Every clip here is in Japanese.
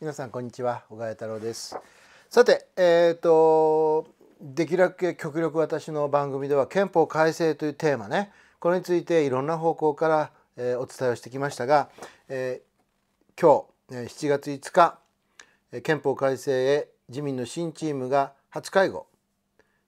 皆さんこんにちは小川太郎ですさてえっ、ー、とできるだけ極力私の番組では憲法改正というテーマねこれについていろんな方向から、えー、お伝えをしてきましたが、えー、今日、え7月5日憲法改正へ自民の新チームが初会合、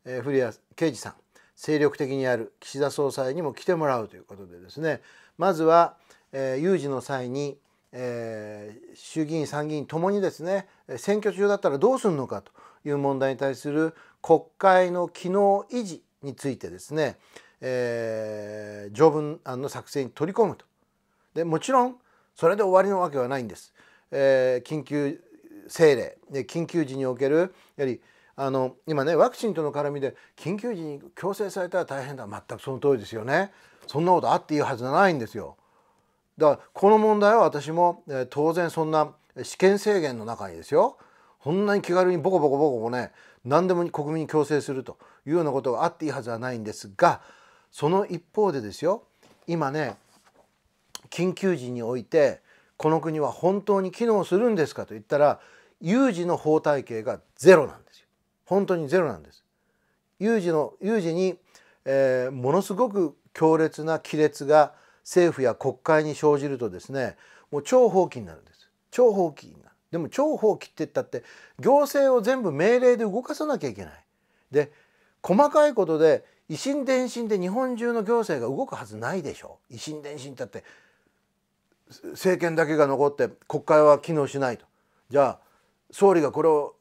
えー、古谷啓二さん精力的にやる岸田総裁にも来てもらうということでですねまずは、えー、有事の際にえー、衆議院参議院ともにですね選挙中だったらどうするのかという問題に対する国会の機能維持についてですね、えー、条文案の作成に取り込むとでもちろんそれで終わりのわけはないんです。えー、緊急政令緊急時におけるやはりあの今ねワクチンとの絡みで緊急時に強制されたら大変だ全くその通りですよねそんなことあっていいはずないんですよだからこの問題は私も、え当然そんな試験制限の中にですよこんなに気軽にボコボコボコボコね何でも国民に強制するというようなことがあっていいはずはないんですがその一方でですよ今ね緊急時においてこの国は本当に機能するんですかと言ったら有事の法体系がゼロなんですよ本当にゼロなんです有事の有事に、えー、ものすごく強烈な亀裂が政府や国会に生じるとですねもう超法規になるんです超法規になるでも超法規って言ったって行政を全部命令で動かさなきゃいけないで細かいことで維新伝心で日本中の行政が動くはずないでしょう維新伝心だって政権だけが残って国会は機能しないとじゃあ総理がこれを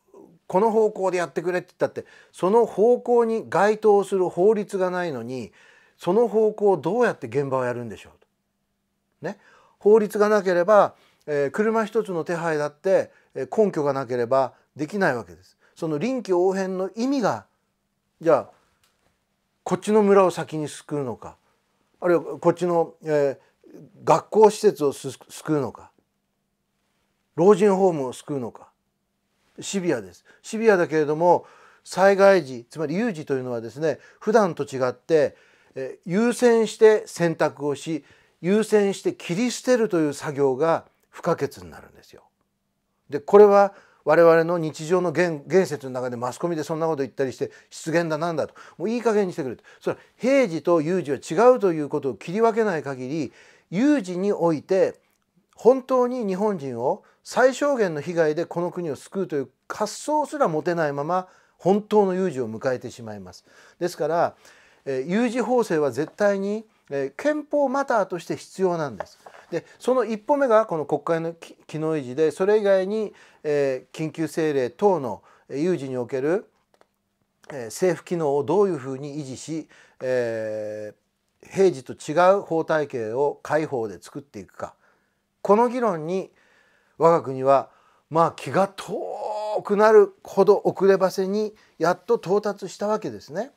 この方向でやってくれって言ったってその方向に該当する法律がないのにその方向をどうやって現場をやるんでしょうね、法律がなければ、えー、車一つの手配だって、えー、根拠がなければできないわけです。その臨機応変の意味がじゃあこっちの村を先に救うのかあるいはこっちの、えー、学校施設を救うのか老人ホームを救うのかシビアです。シビアだけれども災害時つまり有事というのはですね普段と違って、えー、優先して選択をし優先して切り捨てるという作業が不可欠になるんですよ。でこれは我々の日常の言説の中でマスコミでそんなこと言ったりして失言だなんだともういい加減にしてくれとそれは平時と有事は違うということを切り分けない限り有事において本当に日本人を最小限の被害でこの国を救うという滑走すら持てないまま本当の有事を迎えてしまいます。ですから有事法制は絶対に憲法マターとして必要なんです。でその一歩目がこの国会の機能維持でそれ以外に、え緊急政令等の有事における、え政府機能をどういうふうに維持し、えー、平時と違う法体系を解放で作っていくかこの議論に我が国はまあ気が遠くなるほど遅ればせにやっと到達したわけですね。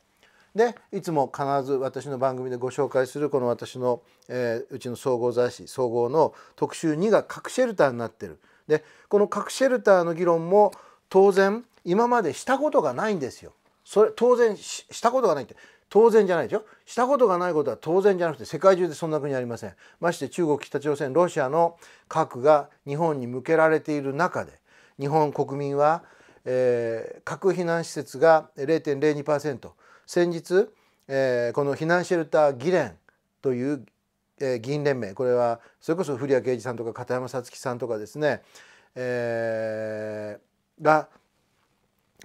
でいつも必ず私の番組でご紹介するこの私の、えー、うちの総合雑誌総合の特集2が核シェルターになってるでこの核シェルターの議論も当然今までしたことがないんですよ。それ当然したことがないって当然じゃないでしょしたことがないことは当然じゃなくて世界中でそんな国ありませんまして中国北朝鮮ロシアの核が日本に向けられている中で日本国民は、えー、核避難施設が0.02%、先日、えー、この避難シェルター議連という、えー、議員連盟これはそれこそ古谷啓二さんとか片山さつきさんとかですね、えー、が、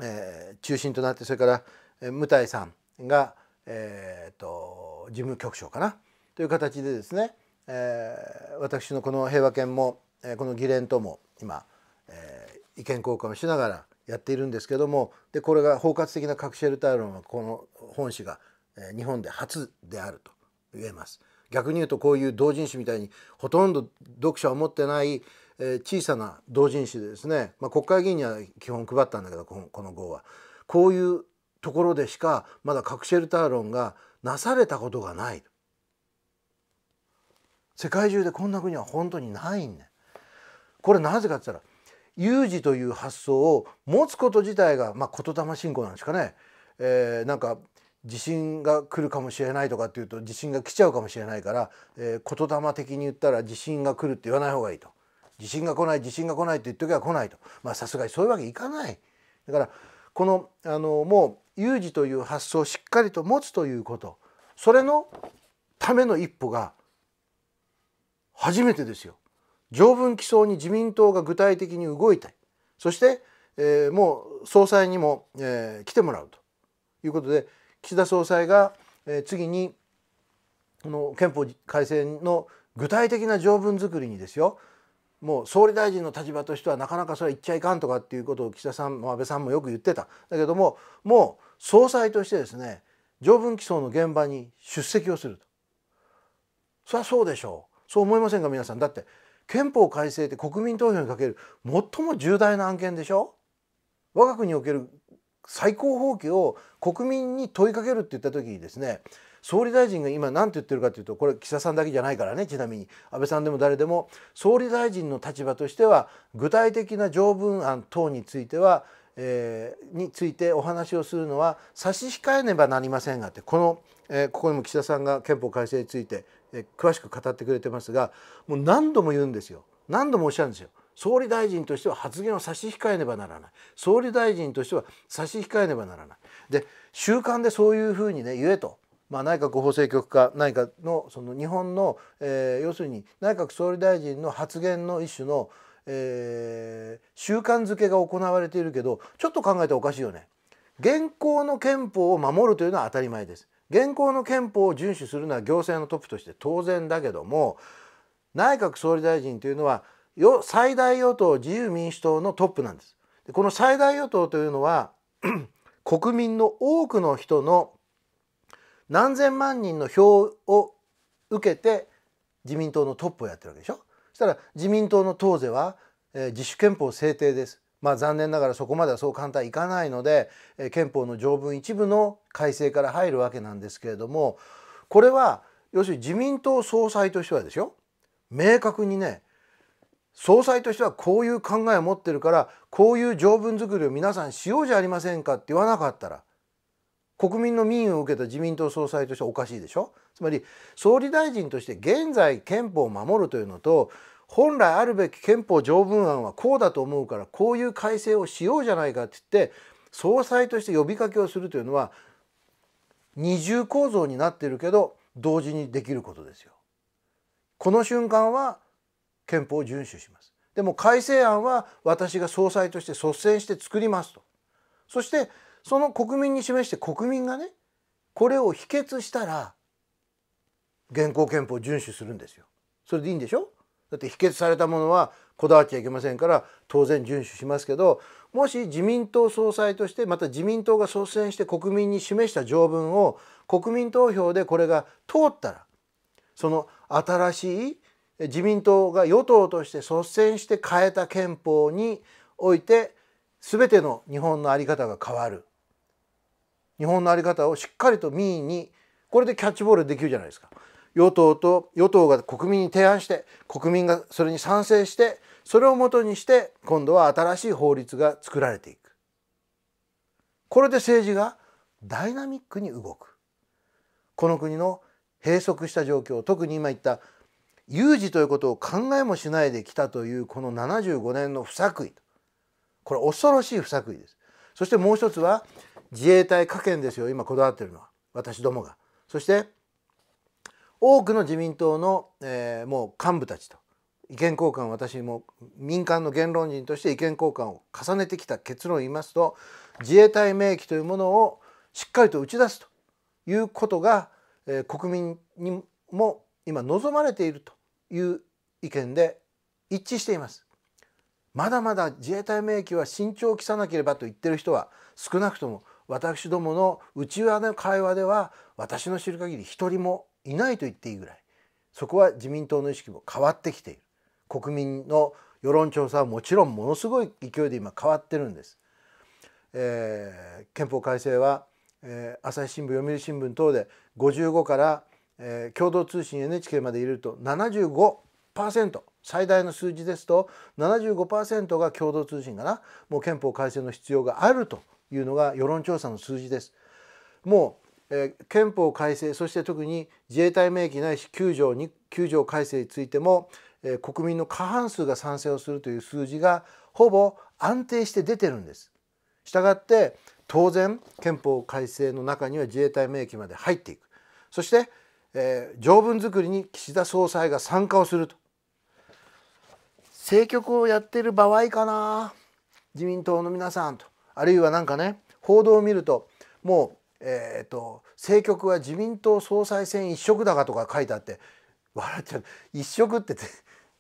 えー、中心となってそれから、えー、武体さんが、えーと、事務局長かなという形でですね、えー、私のこの平和犬も、えー、この議連とも今、えー、意見交換をしながらやっているんですけどもでこれが包括的な核シェルター論はこの本誌が日本で初であると言えます。逆に言うとこういう同人誌みたいにほとんど読者を持ってない小さな同人誌でですね、まあ、国会議員には基本配ったんだけどこの号はこういうところでしかまだ核シェルター論がなされたことがない世界中でこんな国は本当にないんねこれなぜかって言ったら有事という発想を持つこと自体が、まあ、言霊信仰なんですかね、えー、なんか地震が来るかもしれないとかっていうと地震が来ちゃうかもしれないから、えー、言霊的に言ったら地震が来るって言わない方がいいと地震が来ない地震が来ないって言っときゃ来ないとまあさすがにそういうわけいかないだからこのあのもう有事という発想をしっかりと持つということそれのための一歩が初めてですよ条文起草に自民党が具体的に動いたいそして、えー、もう総裁にも、えー、来てもらうということで岸田総裁が、えー、次にこの憲法改正の具体的な条文作りにですよもう総理大臣の立場としてはなかなかそれは言っちゃいかんとかっていうことを岸田さんも安倍さんもよく言ってただけどももう総裁としてですね条文起草の現場に出席をするとそれはそうでしょうそう思いませんか皆さんだって憲法改正って国民投票にかける最も重大な案件でしょ我が国における最高法規を国民に問いかけるって言った時にですね総理大臣が今何て言ってるかというとこれ岸田さんだけじゃないからねちなみに安倍さんでも誰でも総理大臣の立場としては具体的な条文案等については、えについてお話をするのは差し控えねばなりませんがってこの、えここにも岸田さんが憲法改正について詳しく語ってくれてますがもう何度も言うんですよ何度もおっしゃるんですよ。総理大臣としては発言を差し控えねばならない総理大臣としては差し控えねばならないで習慣でそういうふうにね言えと、まあ、内閣法制局か内閣のその日本の、えー、要するに内閣総理大臣の発言の一種の、えー、習慣づけが行われているけどちょっと考えておかしいよね。現行の憲法を守るというのは当たり前です。現行の憲法を遵守するのは行政のトップとして当然だけども内閣総理大臣というのは最大与党自由民主党のトップなんです。この最大与党というのは 国民の多くの人の何千万人の票を受けて自民党のトップをやってるわけでしょ。そしたら自民党の党是は、えー、自主憲法制定です。まあ、残念ながらそこまではそう簡単にいかないので憲法の条文一部の改正から入るわけなんですけれどもこれは要するに自民党総裁としてはですよ明確にね総裁としてはこういう考えを持ってるからこういう条文作りを皆さんしようじゃありませんかって言わなかったら国民の民意を受けた自民党総裁としてはおかしいでしょつまり総理大臣として現在憲法を守るというのと本来あるべき憲法条文案はこうだと思うからこういう改正をしようじゃないかって言って総裁として呼びかけをするというのは二重構造になってるけど同時にできることですよ。この瞬間は憲法を遵守します。でも改正案は私が総裁として率先して作りますと。そしてその国民に示して国民がねこれを否決したら現行憲法を遵守するんですよ。それでいいんでしょだって否決されたものはこだわっちゃいけませんから当然遵守しますけどもし自民党総裁としてまた自民党が率先して国民に示した条文を国民投票でこれが通ったらその新しい自民党が与党として率先して変えた憲法において全ての日本の在り方が変わる日本の在り方をしっかりと民意にこれでキャッチボールできるじゃないですか。与党と与党が国民に提案して国民がそれに賛成してそれをもとにして今度は新しい法律が作られていくこれで政治がダイナミックに動くこの国の閉塞した状況特に今言った有事ということを考えもしないできたというこの75年の不作為これ恐ろしい不作為ですそしてもう一つは自衛隊科研ですよ今こだわってるのは私どもがそして多くの自民党の、えー、もう幹部たちと意見交換私も民間の言論人として意見交換を重ねてきた結論を言いますと自衛隊名義というものをしっかりと打ち出すということが、えー、国民にも今望まれているという意見で一致しています。まだまだ自衛隊名義は慎重を期さなければと言ってる人は少なくとも私どもの内輪の会話では私の知る限り一人もいないと言っていいぐらいそこは自民党の意識も変わってきている国民の世論調査はもちろんものすごい勢いで今変わってるんです。えー、憲法改正は、えー、朝日新聞読売新聞等で55から、えー、共同通信 NHK まで入れると75%最大の数字ですと75%が共同通信かなもう憲法改正の必要があるというのが世論調査の数字です。もうえー、憲法改正そして特に自衛隊明記ないし9条に9条改正についても、えー、国民の過半数が賛成をするという数字がほぼ安定して出てるんです。したがって当然憲法改正の中には自衛隊明記まで入っていくそして、えー、条文作りに岸田総裁が参加をすると政局をやってる場合かな自民党の皆さんとあるいは何かね報道を見るともうえーと、と政局は自民党総裁選一色だかとか書いてあって笑っちゃう一色って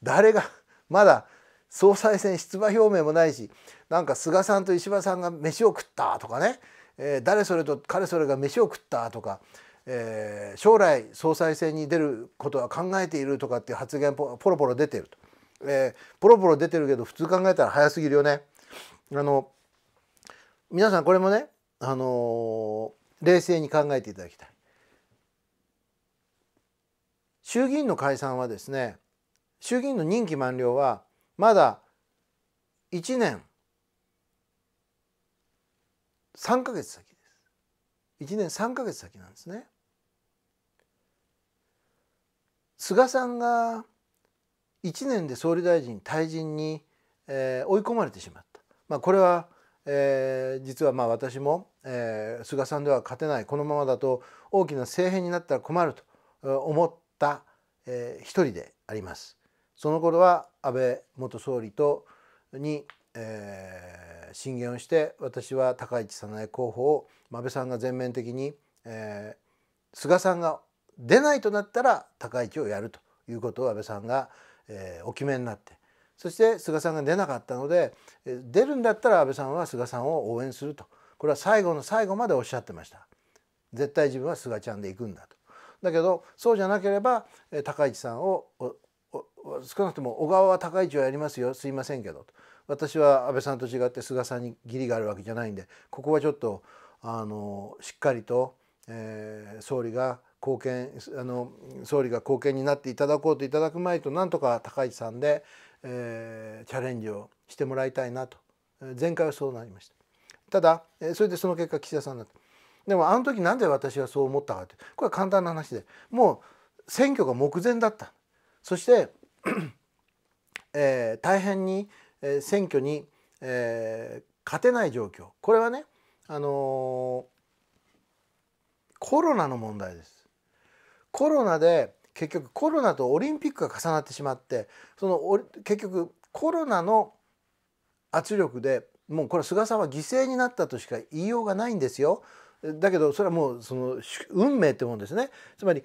誰がまだ総裁選出馬表明もないしなんか菅さんと石破さんが飯を食ったとかね、えー、誰それと彼それが飯を食ったとか、えー、将来総裁選に出ることは考えているとかっていう発言ポロポロ出てると、えー、ポロポロ出てるけど普通考えたら早すぎるよね。あの皆さんこれもねあの冷静に考えていただきたい衆議院の解散はですね衆議院の任期満了はまだ1年3ヶ月先です1年3ヶ月先なんですね菅さんが1年で総理大臣退陣に、えー、追い込まれてしまった、まあ、これはえー、実はまあ私も、えー、菅さんでは勝てないこのままだと大きな政変になったら困ると思った、えー、一人であります。その頃は安倍元総理とに、えー、進言をして私は高市早苗候補を安倍さんが全面的に、えー、菅さんが出ないとなったら高市をやるということを安倍さんが、えー、お決めになってそして菅さんが出なかったので出るんだったら安倍さんは菅さんを応援するとこれは最後の最後までおっしゃってました絶対自分は菅ちゃんで行くんだとだけどそうじゃなければ高市さんを少なくとも小川は高市をやりますよすいませんけど私は安倍さんと違って菅さんに義理があるわけじゃないんでここはちょっとあのしっかりと、えー、総理が貢献あの総理が貢献になっていただこうといただく前となんとか高市さんで、えー、チャレンジをしてもらいたいなと前回はそうなりましたただそれでその結果岸田さんだとでもあの時なんで私はそう思ったかってこれは簡単な話でもう選挙が目前だったそして、えー、大変に選挙に、えー、勝てない状況これはね、あのー、コロナの問題ですコロナで結局コロナとオリンピックが重なってしまってその結局コロナの圧力でもうこれ菅さんは犠牲になったとしか言いようがないんですよ。だけどそれはもうその運命ってもんですねつまり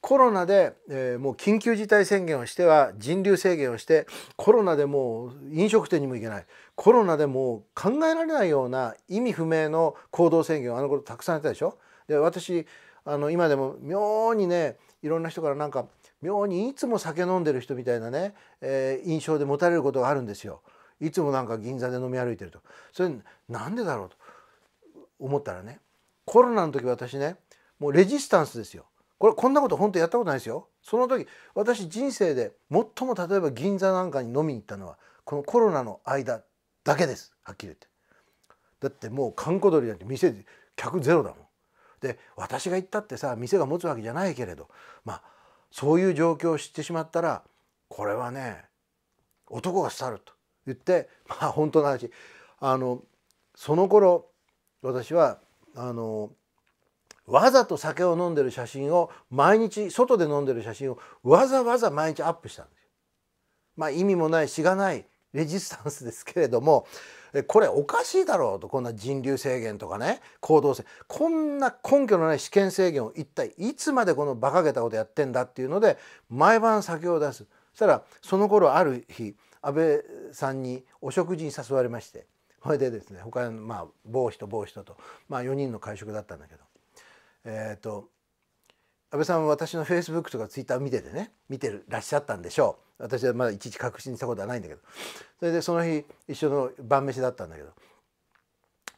コロナで、えー、もう緊急事態宣言をしては人流制限をしてコロナでもう飲食店にも行けないコロナでも考えられないような意味不明の行動制限をあの頃たくさんやったでしょ。で私あの今でも妙にねいろんな人からなんか妙にいつも酒飲んでる人みたいなね、えー、印象で持たれることがあるんですよ。いつもなんか銀座で飲み歩いてるとそれなんでだろうと思ったらねコロナの時私ねもうレジスタンスですよこれこんなこと本当やったことないですよその時私人生で最も例えば銀座なんかに飲みに行ったのはこのコロナの間だけですはっきり言ってだってもう閑古鳥なんて店で客ゼロだもんで私が行ったってさ店が持つわけじゃないけれどまあそういう状況を知ってしまったらこれはね男が去ると言ってまあ本当の話あのその頃私はあのわざと酒を飲んでる写真を毎日外で飲んでる写真をわざわざ毎日アップしたんですよ。まあ意味もないしがないレジスタンスですけれどもでこれおかしいだろうとこんな人流制限とかね行動制こんな根拠のない試験制限を一体いつまでこの馬鹿げたことやってんだっていうので毎晩酒を出すそしたらその頃ある日安倍さんにお食事に誘われましてそれでですね他のまあ某と某人と、まあ、4人の会食だったんだけどえっ、ー、と安倍さんは私のフェイスブックとかツイッター見ててね見てらっしゃったんでしょう私はまだいちいち確信したことはないんだけどそれでその日一緒の晩飯だったんだけど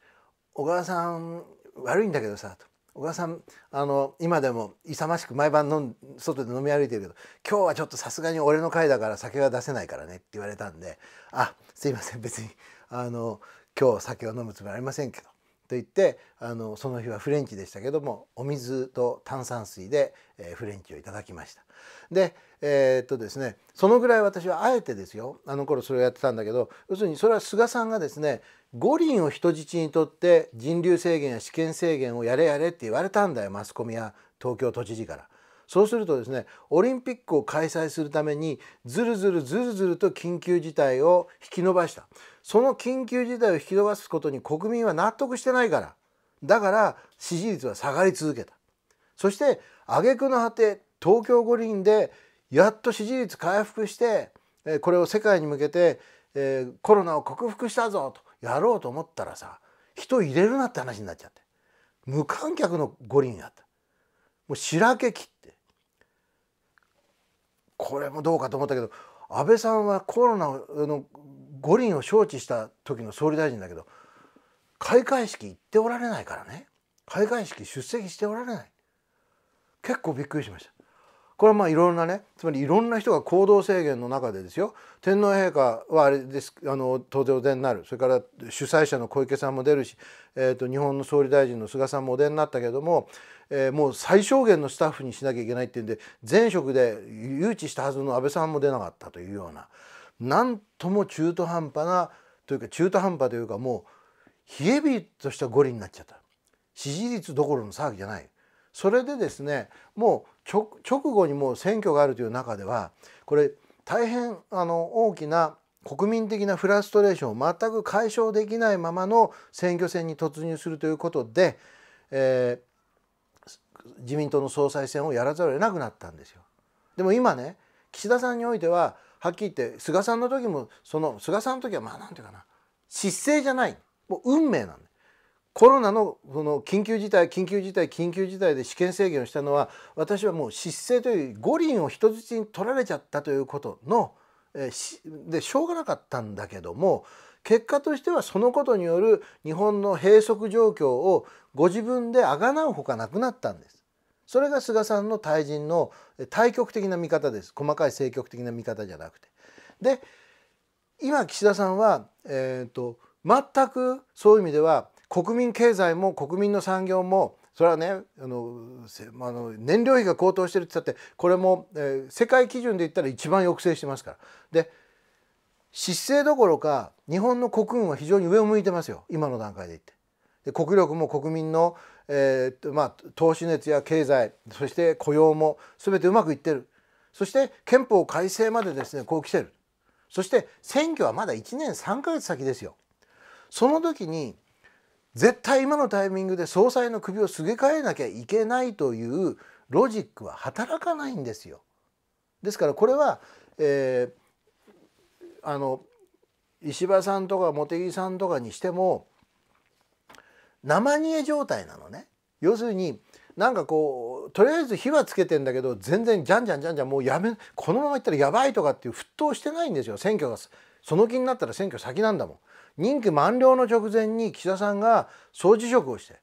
「小川さん悪いんだけどさ」と。小川さんあの今でも勇ましく毎晩の外で飲み歩いてるけど今日はちょっとさすがに俺の会だから酒は出せないからねって言われたんで「あすいません別にあの今日酒を飲むつもりありませんけどといってあのその日はフレンチでしたけどもお水と炭酸水で、えー、フレンチをいただきました。でえー、っとですねそのぐらい私はあえてですよあの頃それをやってたんだけど要するにそれは菅さんがですね五輪を人質にとって人流制限や試験制限をやれやれって言われたんだよマスコミや東京都知事から。そうするとですねオリンピックを開催するためにずるずるずるずると緊急事態を引き延ばしたその緊急事態を引き延ばすことに国民は納得してないからだから支持率は下がり続けたそして挙句の果て東京五輪でやっと支持率回復してこれを世界に向けて、えコロナを克服したぞとやろうと思ったらさ人入れるなって話になっちゃって無観客の五輪やったもう白け切ってこれもどうかと思ったけど安倍さんはコロナの五輪を招致した時の総理大臣だけど開会式行っておられないからね開会式出席しておられない結構びっくりしましたこれはまあいろんなねつまりいろんな人が行動制限の中でですよ天皇陛下はあれですあの当然お出になるそれから主催者の小池さんも出るし、えーと、日本の総理大臣の菅さんもお出になったけどもえー、もう最小限のスタッフにしなきゃいけないっていうんで前職で誘致したはずの安倍さんも出なかったというようななんとも中途半端なというか中途半端というかもう冷えびとしたゴリになっちゃった支持率どころの騒ぎじゃないそれでですねもう直後にもう選挙があるという中ではこれ大変あの大きな国民的なフラストレーションを全く解消できないままの選挙戦に突入するということで、えー、自民党の総裁選をやらざるを得なくなったんですよ。でも今ね岸田さんにおいてははっきり言って菅さんの時もその菅さんの時はまあ何て言うかな失政じゃないもう運命なんだコロナのその緊急事態緊急事態緊急事態で試験制限をしたのは私はもう失勢という五輪を人質に取られちゃったということの、えしでしょうがなかったんだけども結果としてはそのことによる日本の閉塞状況をご自分であがなうほかなくなったんです。それが菅さんの対人の対極的な見方です細かい政局的な見方じゃなくて。で今岸田さんは、えーと、全くそういう意味では国民経済も国民の産業もそれはねあのあの燃料費が高騰してるって言ったってこれも、えー、世界基準で言ったら一番抑制してますから。で失勢どころか日本の国運は非常に上を向いてますよ今の段階で言って。で国力も国民のえーまあ、投資熱や経済そして雇用も全てうまくいってるそして憲法改正までですねこう来てるそして選挙はまだ1年3か月先ですよ。その時に絶対今のタイミングで総裁の首をすげ替えなきゃいけないというロジックは働かないんですよ。ですからこれは、えー、あの石破さんとか茂木さんとかにしても生煮え状態なのね要するになんかこうとりあえず火はつけてんだけど全然じゃんじゃんじゃんじゃんもうやめこのままいったらやばいとかっていう沸騰してないんですよ選挙がその気になったら選挙先なんだもん。任期満了の直前に岸田さんが総辞職をして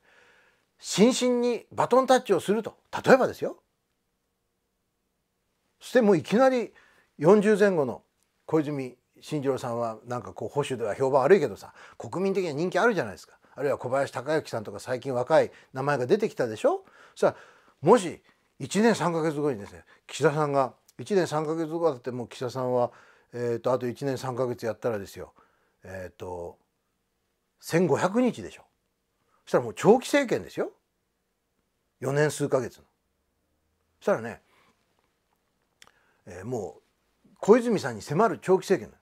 真摯にバトンタッチをすると例えばですよそしてもういきなり40前後の小泉進次郎さんはなんかこう保守では評判悪いけどさ国民的には人気あるじゃないですかあるいは小林孝之さんとか最近若い名前が出てきたでしょさあもし1年3か月後にですね岸田さんが1年3か月後だってもう岸田さんは、えーと、あと1年3か月やったらですよえっ、ー、と1,500日でしょそしたらもう長期政権ですよ4年数か月の。そしたらね、えー、もう小泉さんに迫る長期政権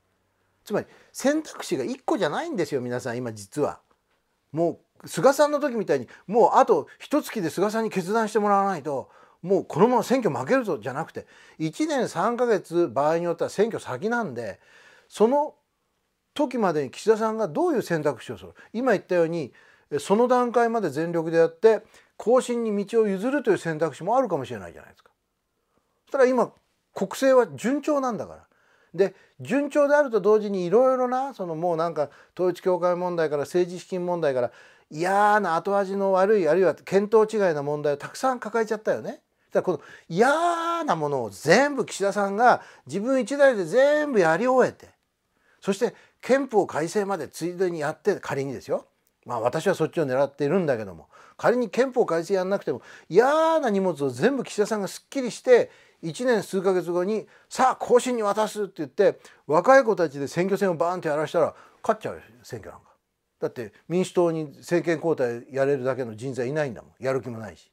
つまり選択肢が1個じゃないんですよ皆さん今実は。もう菅さんの時みたいにもうあと一月で菅さんに決断してもらわないともうこのまま選挙負けるぞじゃなくて1年3か月場合によっては選挙先なんでその時までに岸田さんがどういう選択肢をする今言ったようにその段階まで全力でやって後進に道を譲るという選択肢もあるかもしれないじゃないですか。そしたら今国政は順調なんだからで順調であると同時にいろいろなそのもうなんか統一教会問題から政治資金問題から嫌な後味の悪いあるいは見当違いな問題をたくさん抱えちゃったよね。だからこの嫌なものを全部岸田さんが自分一台で全部やり終えてそして憲法改正までついでにやって仮にですよまあ私はそっちを狙っているんだけども仮に憲法改正やんなくても嫌な荷物を全部岸田さんがすっきりして1年数ヶ月後に「さあ後進に渡す」って言って若い子たちで選挙戦をバーンってやらしたら勝っちゃう選挙なんか。だって民主党に政権交代やれるだけの人材いないんだもんやる気もないし。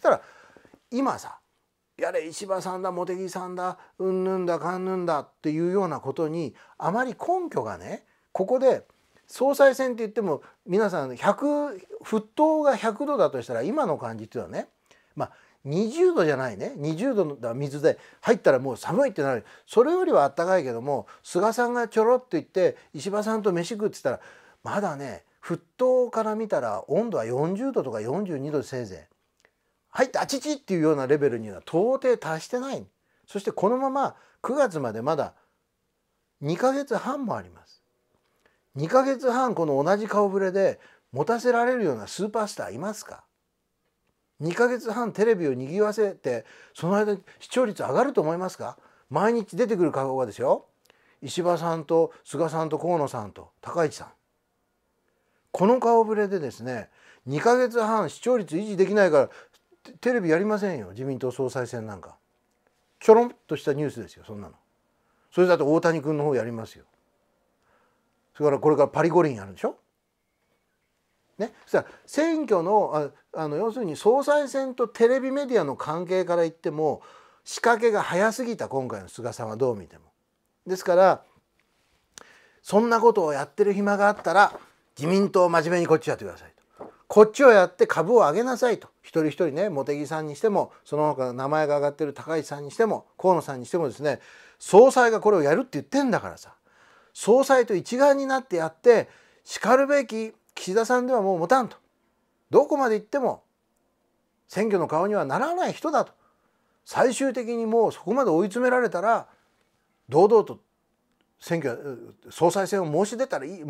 たら今さやれ石破さんだ茂木さんだうんぬんだかんぬんだっていうようなことにあまり根拠がねここで総裁選って言っても皆さん100沸騰が100度だとしたら今の感じっていうのはねまあ20度じゃないね20度の水で入ったらもう寒いってなるそれよりはあったかいけども菅さんがちょろっと言って石破さんと飯食うって言ったらまだね沸騰から見たら温度は40度とか42度せいぜい入ってあちちっていうようなレベルには到底達してないそしてこのまま9月までまだ2ヶ月半もあります2ヶ月半この同じ顔ぶれで持たせられるようなスーパースターいますか2ヶ月半テレビを賑わせてその間視聴率上がると思いますか毎日出てくる顔がですよ石破さんと菅さんと河野さんと高市さんこの顔ぶれでですね2ヶ月半視聴率維持できないからテレビやりませんよ自民党総裁選なんかちょろんとしたニュースですよそんなのそれだと大谷君の方やりますよそれからこれからパリ五輪やるんでしょねそしたら選挙のあの要するに総裁選とテレビメディアの関係から言っても仕掛けが早すぎた今回の菅さんはどう見ても。ですからそんなことをやってる暇があったら自民党真面目にこっちやってくださいとこっちをやって株を上げなさいと一人一人ね茂木さんにしてもその他名前が挙がってる高市さんにしても河野さんにしてもですね総裁がこれをやるって言ってんだからさ総裁と一丸になってやってしかるべき岸田さんではもう持たんとどこまで行っても選挙の顔にはならない人だと最終的にもうそこまで追い詰められたら堂々と選挙総裁選を申し出たらいい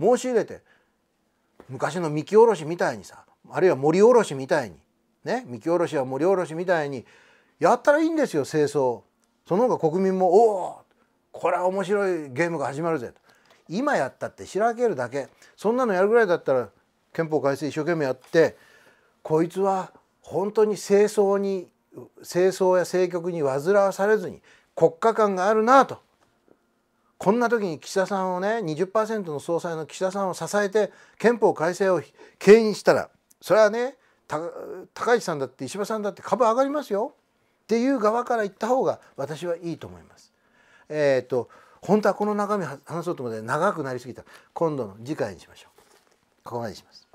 申し入れて昔の幹下ろしみたいにさあるいは森下ろしみたいにね幹木ろしは森下ろしみたいにやったらいいんですよ清掃その方が国民も「おおこれは面白いゲームが始まるぜ」と今やったってしらけるだけそんなのやるぐらいだったら憲法改正一生懸命やってこいつは本当に清掃に清掃や政局に煩わされずに国家観があるなとこんな時に岸田さんをね20%の総裁の岸田さんを支えて憲法改正をん引したらそれはね高市さんだって石破さんだって株上がりますよっていう側から言った方が私はいいと思います。えーと、と本当はこの中身話そうと思って長くなりすぎた今度の次回にしましょう。ここまでします。